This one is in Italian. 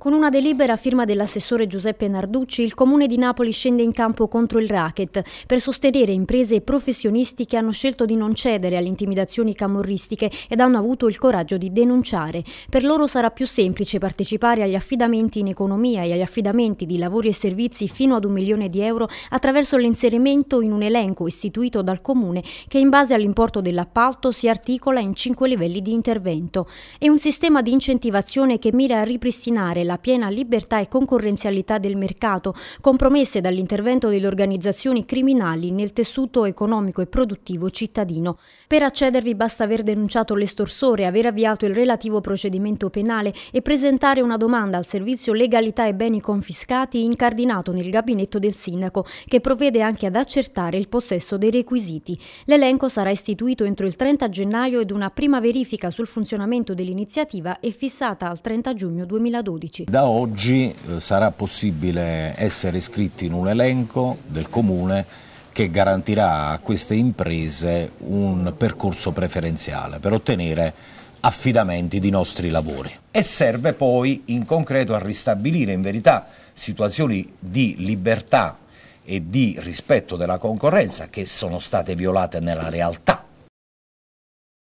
Con una delibera firma dell'assessore Giuseppe Narducci, il Comune di Napoli scende in campo contro il racket per sostenere imprese e professionisti che hanno scelto di non cedere alle intimidazioni camorristiche ed hanno avuto il coraggio di denunciare. Per loro sarà più semplice partecipare agli affidamenti in economia e agli affidamenti di lavori e servizi fino ad un milione di euro attraverso l'inserimento in un elenco istituito dal Comune che in base all'importo dell'appalto si articola in cinque livelli di intervento. È un sistema di incentivazione che mira a ripristinare la la piena libertà e concorrenzialità del mercato, compromesse dall'intervento delle organizzazioni criminali nel tessuto economico e produttivo cittadino. Per accedervi basta aver denunciato l'estorsore, aver avviato il relativo procedimento penale e presentare una domanda al servizio legalità e beni confiscati incardinato nel gabinetto del sindaco, che provvede anche ad accertare il possesso dei requisiti. L'elenco sarà istituito entro il 30 gennaio ed una prima verifica sul funzionamento dell'iniziativa è fissata al 30 giugno 2012. Parenti. Da oggi eh, sarà possibile essere iscritti in un elenco del comune che garantirà a queste imprese un percorso preferenziale per ottenere affidamenti di nostri lavori. E serve poi in concreto a ristabilire in verità situazioni di libertà e di rispetto della concorrenza che sono state violate nella realtà